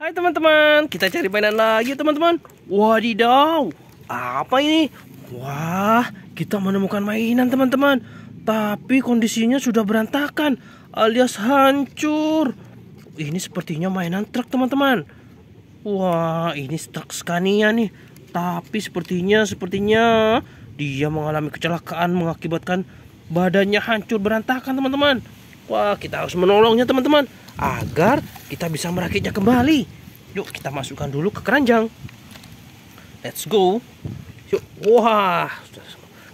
Hai teman-teman, kita cari mainan lagi teman-teman. Wadidaw, apa ini? Wah, kita menemukan mainan teman-teman. Tapi kondisinya sudah berantakan, alias hancur. Ini sepertinya mainan truk teman-teman. Wah, ini truk Scania nih. Tapi sepertinya, sepertinya dia mengalami kecelakaan mengakibatkan badannya hancur berantakan teman-teman. Wah, kita harus menolongnya teman-teman agar kita bisa merakitnya kembali. Yuk, kita masukkan dulu ke keranjang. Let's go. Yuk, wah.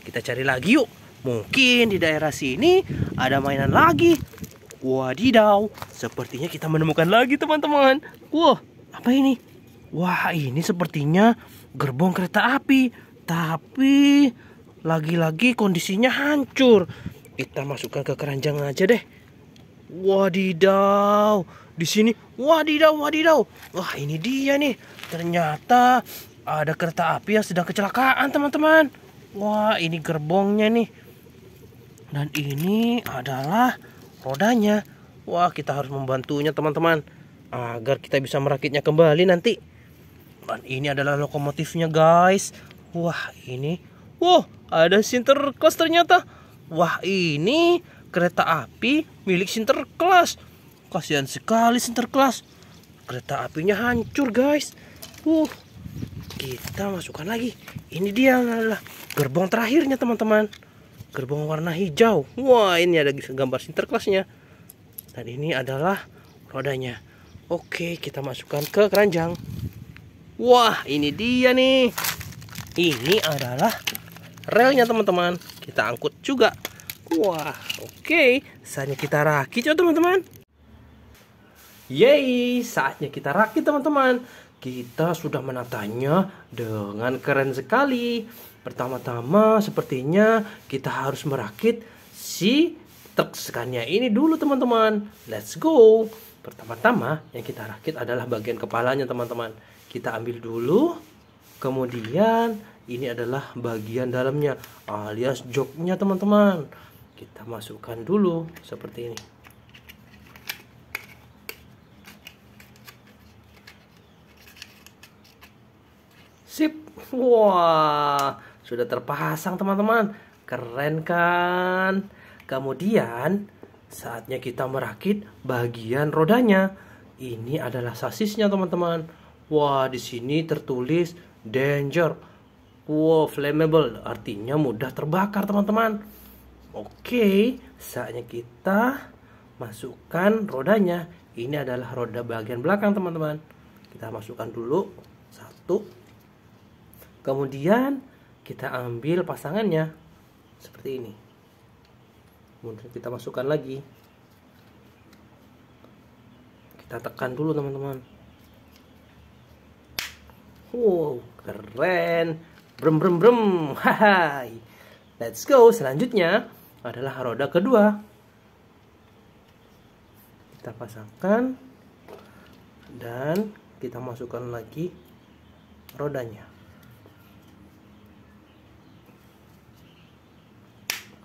Kita cari lagi yuk. Mungkin di daerah sini ada mainan lagi. Wadidaw, sepertinya kita menemukan lagi teman-teman. Wah, apa ini? Wah, ini sepertinya gerbong kereta api. Tapi lagi-lagi kondisinya hancur. Kita masukkan ke keranjang aja deh. Wadidaw. Di sini wadidaw wadidaw. Wah, ini dia nih. Ternyata ada kereta api yang sedang kecelakaan, teman-teman. Wah, ini gerbongnya nih. Dan ini adalah rodanya. Wah, kita harus membantunya, teman-teman, agar kita bisa merakitnya kembali nanti. Dan ini adalah lokomotifnya, guys. Wah, ini. Wah, wow, ada sinterklas ternyata. Wah, ini kereta api milik Sinterklas. Kasihan sekali Sinterklas. Kereta apinya hancur, guys. Uh, kita masukkan lagi. Ini dia adalah gerbong terakhirnya, teman-teman. Gerbong warna hijau. Wah, ini ada gambar Sinterklasnya. Dan ini adalah rodanya. Oke, kita masukkan ke keranjang. Wah, ini dia nih. Ini adalah relnya, teman-teman. Kita angkut juga. Wah, oke. Okay. Saatnya kita rakit ya teman-teman. Yeay, saatnya kita rakit teman-teman. Kita sudah menatanya dengan keren sekali. Pertama-tama sepertinya kita harus merakit si truk Scania ini dulu teman-teman. Let's go. Pertama-tama yang kita rakit adalah bagian kepalanya teman-teman. Kita ambil dulu. Kemudian ini adalah bagian dalamnya alias joknya teman-teman kita masukkan dulu seperti ini sip wah sudah terpasang teman-teman keren kan kemudian saatnya kita merakit bagian rodanya ini adalah sasisnya teman-teman wah di sini tertulis danger wow flammable artinya mudah terbakar teman-teman Oke, saatnya kita masukkan rodanya. Ini adalah roda bagian belakang, teman-teman. Kita masukkan dulu satu. Kemudian kita ambil pasangannya seperti ini. Kemudian kita masukkan lagi. Kita tekan dulu, teman-teman. Wow, keren. Brem brem brem. Hai. Let's go selanjutnya adalah roda kedua. Kita pasangkan dan kita masukkan lagi rodanya.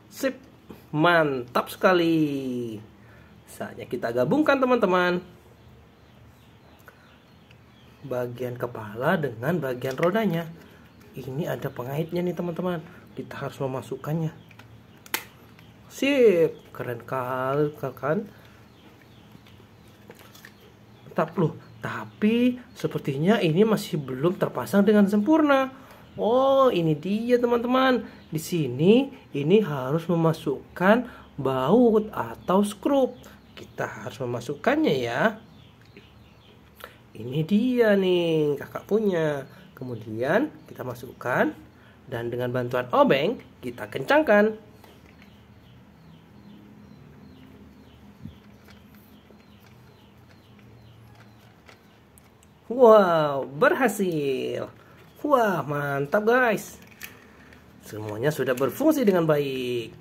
Sip, mantap sekali. Saatnya kita gabungkan teman-teman. Bagian kepala dengan bagian rodanya. Ini ada pengaitnya nih teman-teman. Kita harus memasukkannya sip keren kali kan tetap loh tapi sepertinya ini masih belum terpasang dengan sempurna oh ini dia teman-teman di sini ini harus memasukkan baut atau skrup kita harus memasukkannya ya ini dia nih kakak punya kemudian kita masukkan dan dengan bantuan obeng kita kencangkan Wow, berhasil. Wah, mantap guys. Semuanya sudah berfungsi dengan baik.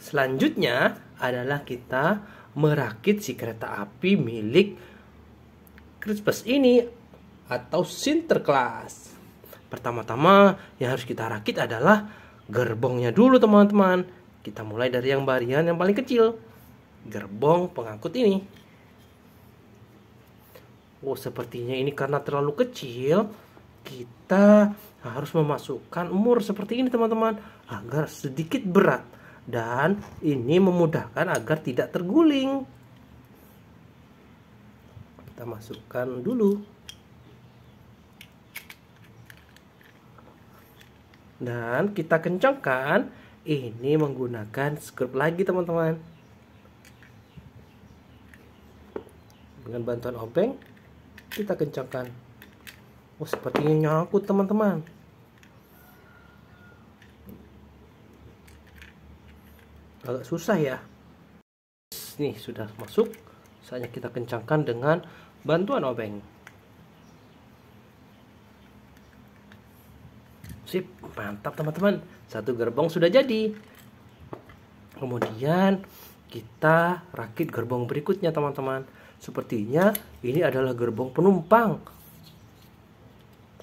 Selanjutnya adalah kita merakit si kereta api milik Christmas ini atau Sinterklas. Pertama-tama yang harus kita rakit adalah gerbongnya dulu teman-teman. Kita mulai dari yang barian yang paling kecil. Gerbong pengangkut ini. Oh, sepertinya ini karena terlalu kecil, kita harus memasukkan umur seperti ini teman-teman agar sedikit berat dan ini memudahkan agar tidak terguling. Kita masukkan dulu. Dan kita kencangkan ini menggunakan skrup lagi teman-teman. Dengan bantuan obeng kita kencangkan oh sepertinya nyangkut teman-teman agak susah ya nih sudah masuk saatnya kita kencangkan dengan bantuan obeng sip mantap teman-teman satu gerbong sudah jadi kemudian kita rakit gerbong berikutnya teman-teman sepertinya ini adalah gerbong penumpang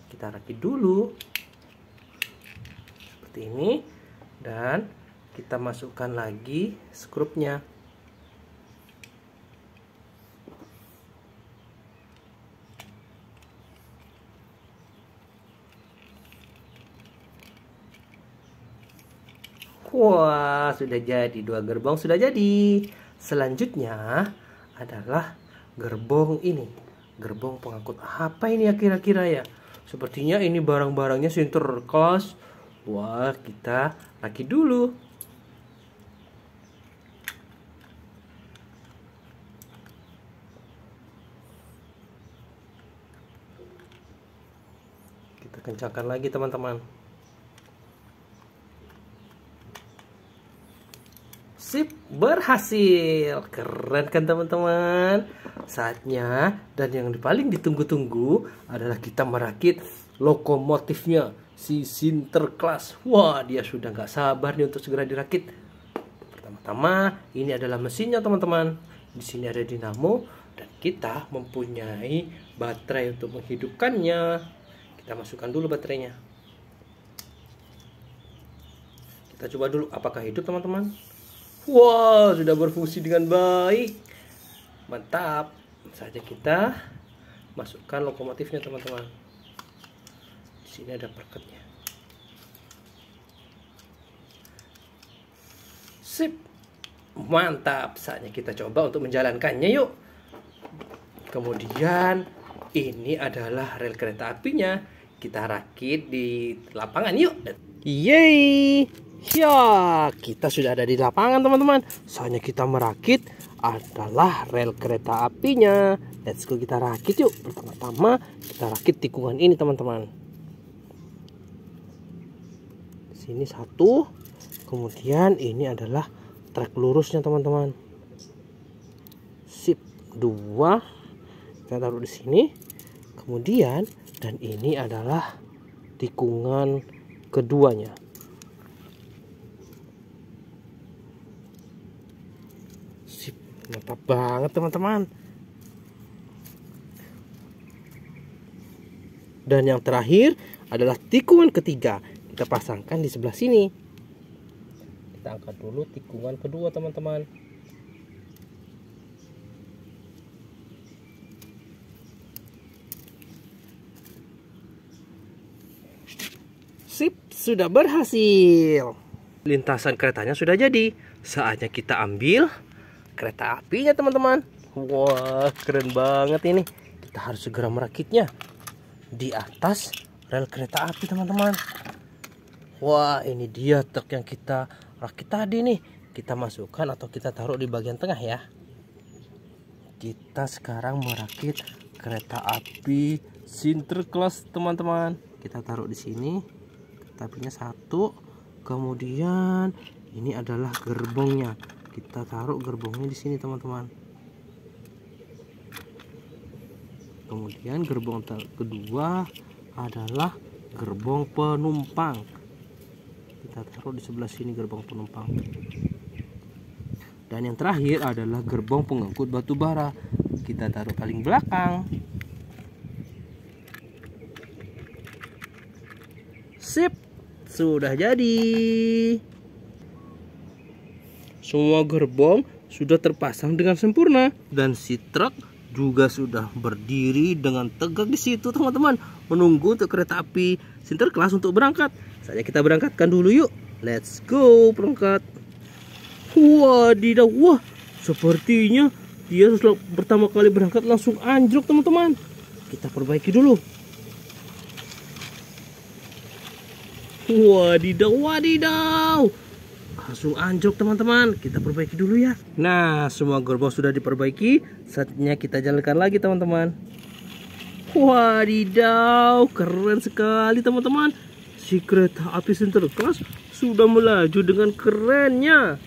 kita rakit dulu seperti ini dan kita masukkan lagi skrupnya Wah, sudah jadi dua gerbong sudah jadi. Selanjutnya adalah gerbong ini. Gerbong pengangkut apa ini ya kira-kira ya? Sepertinya ini barang-barangnya sinterklas. Wah, kita laki dulu. Kita kencangkan lagi teman-teman. berhasil keren kan teman-teman saatnya dan yang paling ditunggu-tunggu adalah kita merakit lokomotifnya si Sinterklas wah dia sudah nggak sabar nih untuk segera dirakit pertama-tama ini adalah mesinnya teman-teman di sini ada dinamo dan kita mempunyai baterai untuk menghidupkannya kita masukkan dulu baterainya kita coba dulu apakah hidup teman-teman Wow, sudah berfungsi dengan baik. Mantap. Saja kita masukkan lokomotifnya, teman-teman. Di sini ada perketnya. Sip. Mantap. Saatnya kita coba untuk menjalankannya yuk. Kemudian ini adalah rel kereta apinya. Kita rakit di lapangan yuk. Yeay! Ya, kita sudah ada di lapangan teman-teman. Soalnya kita merakit adalah rel kereta apinya. Let's go kita rakit yuk. Pertama-tama kita rakit tikungan ini teman-teman. Sini satu. Kemudian ini adalah trek lurusnya teman-teman. Sip. Dua. Kita taruh di sini. Kemudian dan ini adalah tikungan keduanya mantap banget teman-teman dan yang terakhir adalah tikungan ketiga kita pasangkan di sebelah sini kita angkat dulu tikungan kedua teman-teman sip sudah berhasil lintasan keretanya sudah jadi saatnya kita ambil kereta apinya teman-teman wah keren banget ini kita harus segera merakitnya di atas rel kereta api teman-teman wah ini dia truk yang kita rakit tadi nih kita masukkan atau kita taruh di bagian tengah ya kita sekarang merakit kereta api sinterklas teman-teman kita taruh di sini kereta apinya satu kemudian ini adalah gerbongnya kita taruh gerbongnya di sini teman-teman kemudian gerbong kedua adalah gerbong penumpang kita taruh di sebelah sini gerbong penumpang dan yang terakhir adalah gerbong pengangkut batu bara kita taruh paling belakang sip sudah jadi semua gerbong sudah terpasang dengan sempurna dan si truk juga sudah berdiri dengan tegak di situ teman-teman menunggu untuk kereta api kelas untuk berangkat. Saja kita berangkatkan dulu yuk. Let's go perangkat. Wadidaw, wah sepertinya dia pertama kali berangkat langsung anjlok teman-teman. Kita perbaiki dulu. Wadidaw, wadidaw langsung anjlok teman-teman kita perbaiki dulu ya nah semua gerbong sudah diperbaiki saatnya kita jalankan lagi teman-teman wadidaw keren sekali teman-teman si kereta api Sinterklas sudah melaju dengan kerennya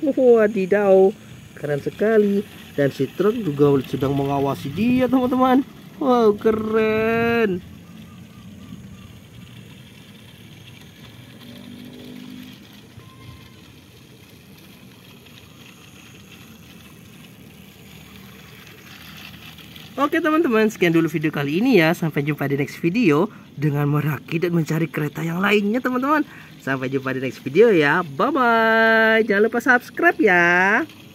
wadidaw keren sekali dan si truk juga sedang mengawasi dia teman-teman wow keren Oke teman-teman, sekian dulu video kali ini ya. Sampai jumpa di next video dengan merakit dan mencari kereta yang lainnya teman-teman. Sampai jumpa di next video ya. Bye-bye. Jangan lupa subscribe ya.